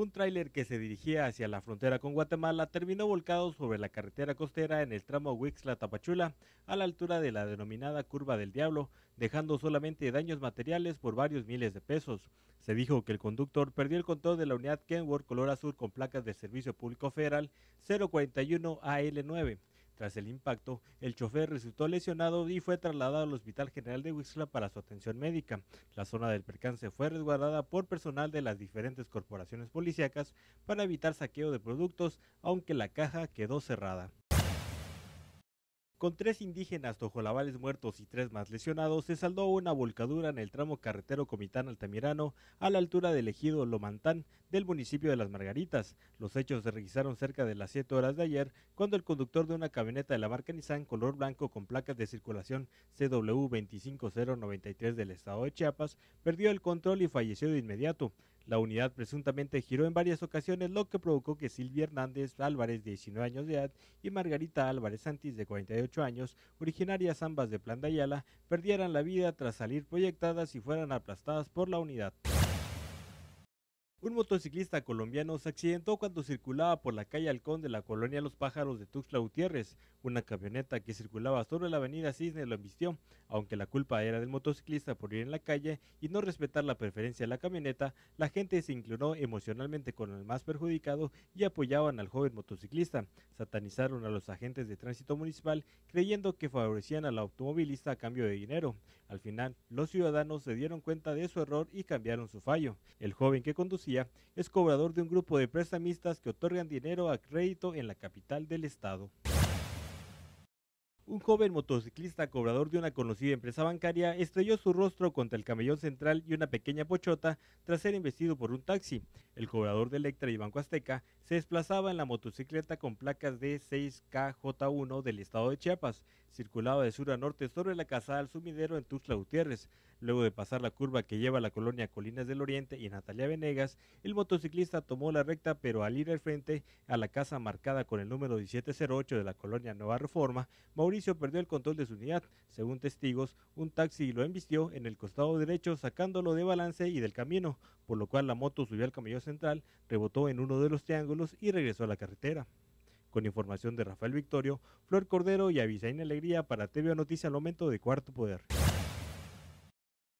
un tráiler que se dirigía hacia la frontera con Guatemala terminó volcado sobre la carretera costera en el tramo wixla tapachula a la altura de la denominada Curva del Diablo, dejando solamente daños materiales por varios miles de pesos. Se dijo que el conductor perdió el control de la unidad Kenworth color azul con placas de servicio público federal 041 AL9 tras el impacto, el chofer resultó lesionado y fue trasladado al Hospital General de Huixla para su atención médica. La zona del percance fue resguardada por personal de las diferentes corporaciones policíacas para evitar saqueo de productos, aunque la caja quedó cerrada. Con tres indígenas tojolabales muertos y tres más lesionados, se saldó una volcadura en el tramo carretero Comitán-Altamirano a la altura del ejido Lomantán del municipio de Las Margaritas. Los hechos se registraron cerca de las 7 horas de ayer cuando el conductor de una camioneta de la marca Nissan color blanco con placas de circulación CW25093 del estado de Chiapas perdió el control y falleció de inmediato. La unidad presuntamente giró en varias ocasiones, lo que provocó que Silvia Hernández Álvarez, de 19 años de edad, y Margarita Álvarez Santis, de 48 años, originarias ambas de Plan de perdieran la vida tras salir proyectadas y fueran aplastadas por la unidad. Un motociclista colombiano se accidentó cuando circulaba por la calle Halcón de la colonia Los Pájaros de Tuxtla Gutiérrez. Una camioneta que circulaba sobre la avenida Cisne lo embistió, aunque la culpa era del motociclista por ir en la calle y no respetar la preferencia de la camioneta, la gente se inclinó emocionalmente con el más perjudicado y apoyaban al joven motociclista. Satanizaron a los agentes de tránsito municipal creyendo que favorecían al automovilista a cambio de dinero. Al final, los ciudadanos se dieron cuenta de su error y cambiaron su fallo. El joven que conducía es cobrador de un grupo de prestamistas que otorgan dinero a crédito en la capital del estado un joven motociclista cobrador de una conocida empresa bancaria estrelló su rostro contra el camellón central y una pequeña pochota tras ser investido por un taxi. El cobrador de Electra y Banco Azteca se desplazaba en la motocicleta con placas de 6KJ1 del estado de Chiapas. Circulaba de sur a norte sobre la casa del sumidero en Tuxtla Gutiérrez. Luego de pasar la curva que lleva a la colonia Colinas del Oriente y Natalia Venegas, el motociclista tomó la recta, pero al ir al frente a la casa marcada con el número 1708 de la colonia Nueva Reforma, Mauricio perdió el control de su unidad. Según testigos, un taxi lo embistió en el costado derecho sacándolo de balance y del camino, por lo cual la moto subió al camello central, rebotó en uno de los triángulos y regresó a la carretera. Con información de Rafael Victorio, Flor Cordero y Avisaín Alegría para TVO Noticias al momento de Cuarto Poder.